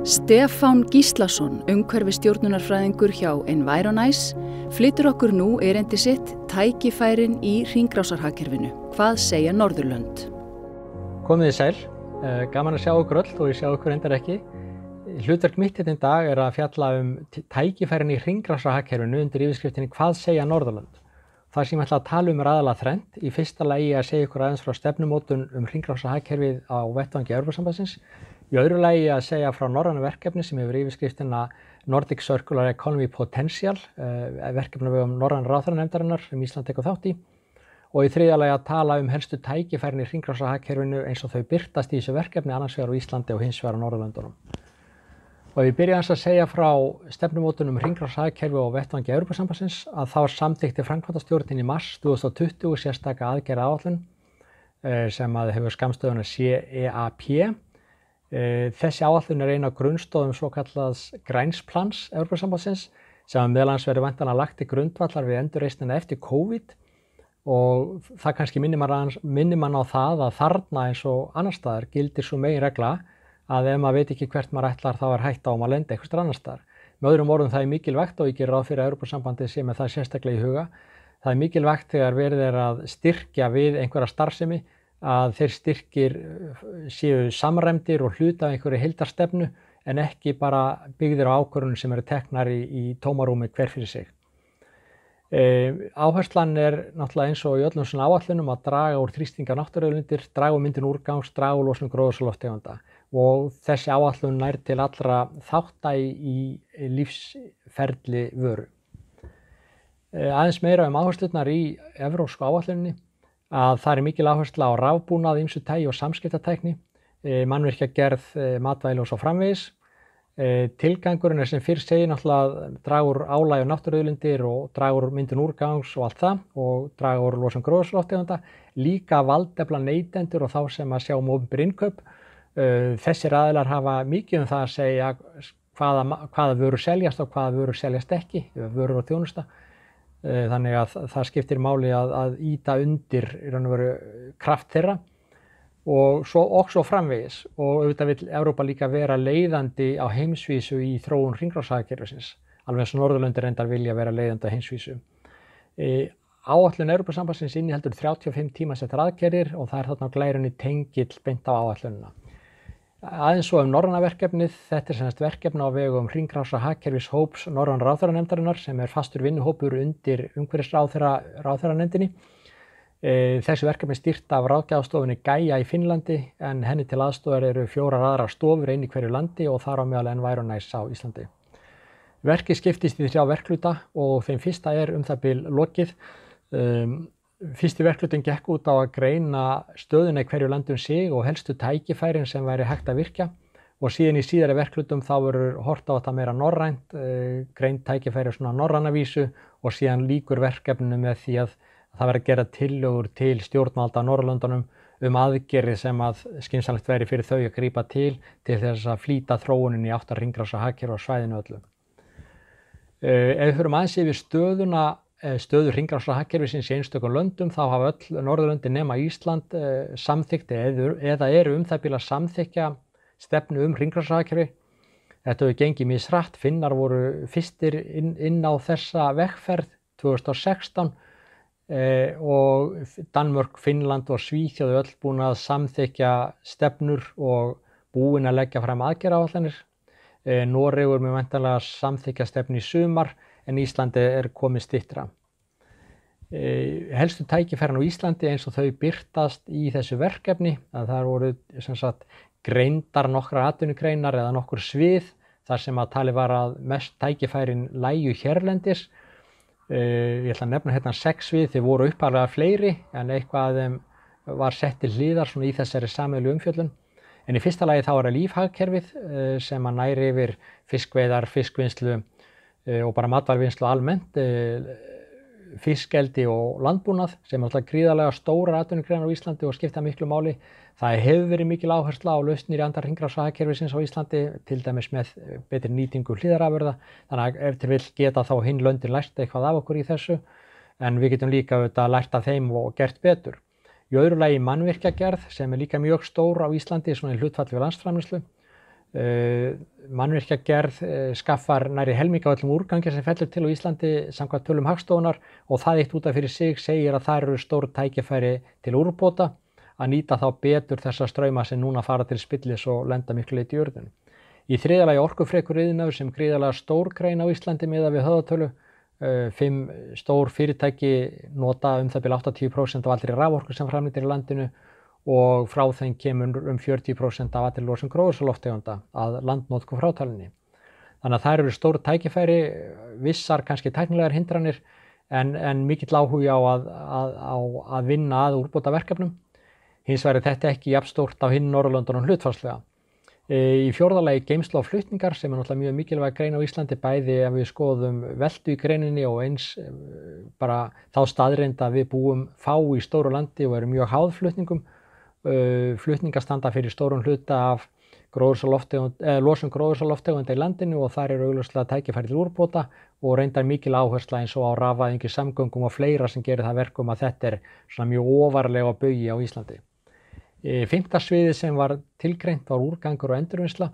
Stefán Gíslason, umhverfi stjórnunarfræðingur hjá Environize, flyttur okkur nú erendi sitt tækifærin í ringgrásarhagkerfinu. Hvað segja Norðurlönd? Komið í sæl, eh, gaman að sjá okkur öll og ég sjá okkur endar ekki. Hlutverk mitt þetta hérna í dag er að fjalla um tækifærin í ringgrásarhagkerfinu undir yfirskriftinni Hvað segja Norðurlönd? Það sem ég ætla að tala um er aðalega þrend. Í fyrsta lagi að segja ykkur aðeins frá stefnumótun um ringrása hagkerfið á vettvangi Örfarsambassins Í öðru lagi að segja frá norrannu verkefni sem hefur yfirskriftina Nordic Circular Economy Potential, eh, verkefni við um norrann ráðhraðanemdarinnar sem Ísland tekur þátt í. Og í þriðja lagi að tala um helstu tækifærin í hringráðsahagkerfinu eins og þau byrtast í þessu verkefni annars vegar á Íslandi og hins vegar á Norrlöndunum. Og við byrjum hans að segja frá stefnumótunum hringráðsahagkerfi og vettvangi Europasambansins að þá samtíkti Frankværtastjórnin í mars 2020 sérstakka aðgerða áallin eh, sem að hefur skamstöðuna CEAP Eh, þessi áallun er eina grunnstóðum svo kallaðs grænsplans Európa-sambandsins sem meðlans verið vantan að lagt í grundvallar við endurreysnina eftir COVID og það kannski minnir mann, minni mann á það að þarna eins og annar staðar gildir svo megin regla að ef maður veit ekki hvert maður ætlar þá er hægt á um að lenda einhverstur annar staðar. Með öðrum orðum það er mikilvægt og ég ger ráð fyrir að Európa-sambandið sé með það sérstaklega í huga. Það er mikilvægt þegar verið er að styrkja við einhverja starfsemi að þeir styrkir eh, séu samræmdir og hluta af einhverju hildarstefnu en ekki bara byggðir á ákvörðunum sem eru teknar í, í tómarúmi hver fyrir sig. E, áherslan er náttúrulega eins og í öllum svona áallunum að draga úr þrýstinga náttúruauðlindir, draga úr myndin úrgangs, draga úr losnum gróðsalóftegunda og þessi áallun nær til allra þáttægi í, í lífsferðli vöru. E, aðeins meira um áherslunar í evrósku áallunni að það er mikil áhersla á rábúnað, ymsutægi og samskiptatækni, e, mannverkjagerð, e, matvæli og svo framvegis. E, tilgangurinn er sem fyrst segið náttúrulega dragur álæg og náttúruauðlindir og dragur myndin úrgangs og allt það og dragur losum gróðslóttegunda, líka valdefla neytendur og þá sem að sjá um ofnbyr innkaup. Þessir aðilar hafa mikið um það að segja hvaða, hvaða vörur seljast og hvaða vörur seljast ekki, vörur og þjónusta Eh, þannig að það skiptir máli að, að íta undir í raun og veru eh, kraft þeirra og svo okkur framvegis og auðvitað vil Európa líka vera leiðandi á heimsvísu í þróun hringráðsakirfisins alveg eins og Norðurlöndir endar vilja vera leiðandi á heimsvísu. E, áallun Európa sambansins inni heldur 35 tíma setjar aðgerðir og það er þarna glærinni tengill beint á áallununa. Aðeins svo um Norranna verkefnið, þetta er semst verkefni á vegu um Hringrása Hakkerfis Hóps Norrann Ráþæranemdarinnar sem er fastur vinnuhópur undir umhverfisráþæra Ráþæranemdini. E, þessu verkefni er styrt af ráðgjáðstofinni Gæja í Finnlandi en henni til aðstofar eru fjórar aðra stofur einu hverju landi og þar á meðal Environize á Íslandi. Verkið skiptist í þrjá verkluta og þeim fyrsta er um það byrj lokið. Um, Fyrsti verklutin gekk út á að greina stöðuna í hverju landum sig og helstu tækifærin sem væri hægt að virkja og síðan í síðari verklutum þá voru hort á þetta meira norrænt, eh, greint tækifæri á svona norrannavísu og síðan líkur verkefninu með því að það verið að gera tillögur til stjórnvalda á Norrlöndunum um aðgerið sem að skynsalegt veri fyrir þau að grýpa til til þess að flýta þróunin í áttar ringrása hakir og svæðinu öllu. Eh, ef við höfum aðeins yfir stöðuna Eh, stöður ringarsrahakerfisins í einstökum löndum þá hafa öll Norðurlöndin nema Ísland eh, samþykti eða eru um það bíla samþykja stefnu um ringarsrahakerfi. Þetta hefur gengið mjög srætt, finnar voru fyrstir inn, inn á þessa vegferð 2016 eh, og Danmörk, Finnland og Svíþjóðu öll búin að samþykja stefnur og búin að leggja fram aðgerra áallanir. Eh, Noregur með mentalega samþykja stefni í sumar en Íslandi er komið stittra. E, helstu tækifæran á Íslandi eins og þau byrtast í þessu verkefni að það voru sagt, greindar nokkra atvinnugreinar eða nokkur svið þar sem að tali var að mest tækifærin læju hérlendis. E, ég ætla að nefna hérna sex svið þeir voru upparlega fleiri en eitthvað að þeim var sett til hlýðar í þessari samölu umfjöldun. En í fyrsta lagi þá er það lífhagkerfið e, sem að næri yfir fiskveiðar, fiskvinnslu, Eh, og bara matvarvinnslu almennt, eh, fiskeldi og landbúnað sem er alltaf gríðarlega stóra atvinnugreinar á Íslandi og skipta miklu máli. Það hefur verið mikil áhersla á lausnir í andar ringrafsvæðakerfisins á Íslandi, til dæmis með eh, betri nýtingu hlýðarafurða, þannig að eftir vil geta þá hinn löndin lært eitthvað af okkur í þessu, en við getum líka auðvitað lært af þeim og gert betur. Í öðru lagi mannvirkjagerð sem er líka mjög stór á Íslandi, svona í hlutfall við landsframlýslu, Eh, mannverkjagerð eh, skaffar næri helming á öllum úrgangir sem fellur til á Íslandi samkvæmt tölum hagstofunar og það eitt útaf fyrir sig segir að það eru stór tækifæri til úrbóta að nýta þá betur þessa ströyma sem núna fara til spillis og lenda miklu leitt í örðun. Í þriðalagi orkufrekur yðinöf sem gríðalega stór grein á Íslandi miða við höðatölu, eh, fimm stór fyrirtæki nota um það byrja 80% af allri raforku sem framlýttir í landinu og frá þeim kemur um 40% af allir losum gróðursaloftegunda að landnótku frátalinni. Þannig að það eru stór tækifæri, vissar kannski tæknilegar hindranir en, en mikill áhuga á að, að, að, að vinna að úrbúta verkefnum. Hins vegar er þetta ekki jafnstórt á hinn Norrlöndunum hlutfarslega. E, í fjórðalagi geimsla og flutningar sem er náttúrulega mjög mikilvæg grein á Íslandi bæði að við skoðum veldu í greininni og eins e, bara þá staðrind að við búum fá í stóru landi og erum mjög háðflutningum uh, flutninga standa fyrir stórun hluta af losum gróðursaloftegunda í landinu og þar eru auglustlega tækifærið úrbóta og reyndar mikil áhersla eins og á rafaðingi samgöngum og fleira sem gerir það verkum að þetta er svona mjög ofarlega bögi á Íslandi. E, Fymta sviði sem var tilgreint var úrgangur og endurvinnsla.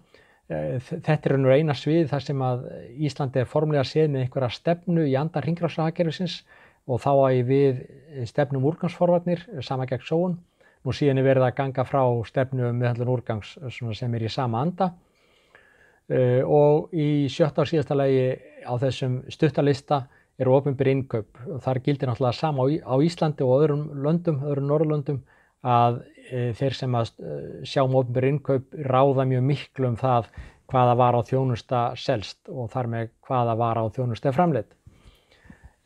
E, þetta er einu svið þar sem að Íslandi er formlega séð með einhverja stefnu í andar hringrásahakerfisins og þá að við stefnum úrgangsforvarnir sama gegn sóun og síðan er verið að ganga frá stefnu um meðallan úrgangs sem er í sama anda uh, og í sjötta og síðasta lagi á þessum stuttalista eru ofinbyr innkaup og þar gildir náttúrulega sama á Íslandi og öðrum löndum, öðrum norrlöndum að e, þeir sem að e, sjá um ofinbyr innkaup ráða mjög miklu um það hvaða var á þjónusta selst og þar með hvaða var á þjónusta framleitt.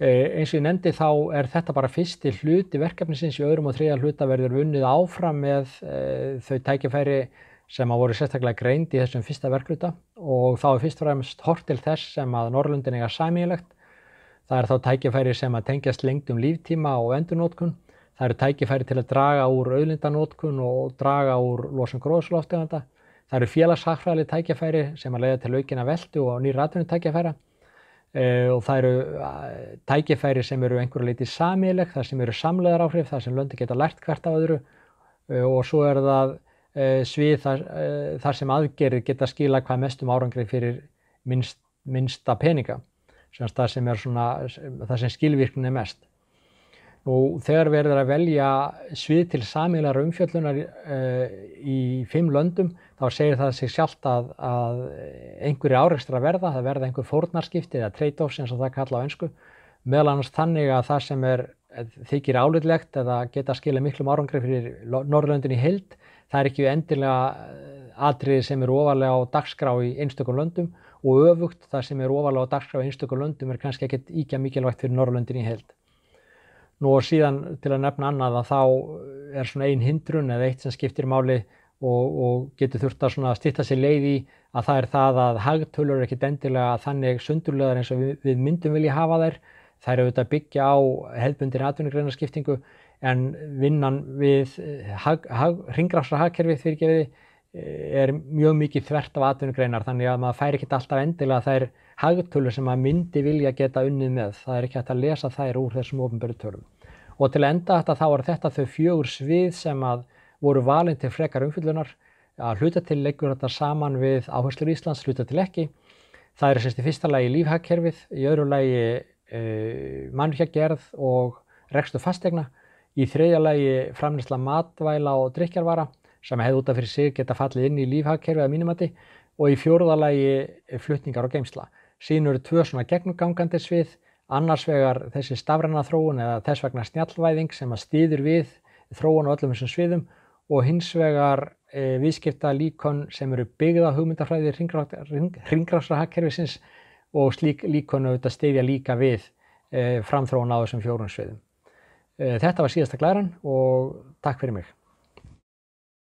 Eh, eins og ég nefndi þá er þetta bara fyrsti hluti verkefnisins í öðrum og þriða hluta verður vunnið áfram með eh, þau tækifæri sem að voru sérstaklega greind í þessum fyrsta verkluta og þá er fyrst og fremst hort til þess sem að Norrlundin eiga sæmílegt. Það er þá tækifæri sem að tengjast lengt um líftíma og endurnótkun. Það eru tækifæri til að draga úr auðlindanótkun og draga úr losum gróðslófteganda. Það eru félagshagfræðileg tækifæri sem að leiða til aukina veldu og nýra atvinnutækifæra. Eh, og það eru tækifæri sem eru einhverju leiti samíleg, það sem eru samlegar áhrif, það sem löndi geta lært hvert af öðru eh, og svo er það eh, svið þar, þar sem aðgerið geta skila hvað mestum árangrið fyrir minnst, minnsta peninga, sem það sem, sem skilvirknin er mest og þegar verður að velja svið til samílar umfjöllunar uh, í fimm löndum þá segir það sig sjálft að, að einhverju áreikstra verða, það verða einhver fórnarskipti eða trade-offs eins og það kalla á önsku meðal annars þannig að það sem er þykir álitlegt eða geta að skila miklum árangri fyrir Norrlöndin í heild það er ekki endilega eh, atriði sem eru ofalega á dagskrá í einstakum löndum og öfugt það sem eru ofalega á dagskrá í einstakum löndum er kannski ekkert íkja mikilvægt fyrir Norrlöndin í heild Nú og síðan til að nefna annað að þá er svona ein hindrun eða eitt sem skiptir máli og, og getur þurft að stýtta sér leið í að það er það að hagtölur er ekkit endilega þannig sundurlegar eins og við, við myndum vilja hafa þær. Það er auðvitað byggja á hefðbundir atvinnugreinarskiptingu en vinnan við hag, hag, ringráfsra hagkerfið fyrir gefiði er mjög mikið þvert af atvinnugreinar þannig að maður fær ekkit alltaf endilega þær hagtölu sem maður myndi vilja geta unnið með. Það er ekki hægt að lesa þær úr þessum ofinböru tölum. Og til að enda þetta þá er þetta þau fjögur svið sem að voru valin til frekar umfyllunar að hluta til leggur þetta saman við áherslur Íslands, hluta til ekki. Það er sérst í fyrsta lagi lífhagkerfið, í öðru lagi uh, e, mannhjaggerð og rekstu fastegna, í þriðja lagi framnýrsla matvæla og drikjarvara sem hefði útaf fyrir sig geta fallið inn í lífhagkerfið að mínumati og í fjóruða lagi flutningar og geimsla sínur tvö svona gegnumgangandi svið, annars vegar þessi stafræna þróun eða þess vegna snjallvæðing sem að stýður við þróun á öllum þessum sviðum og hins vegar e, viðskipta líkon sem eru byggða hugmyndafræði ringráðsrahakerfisins og slík líkon auðvitað stefja líka við e, framþróun á þessum fjórun sviðum. E, þetta var síðasta glæran og takk fyrir mig.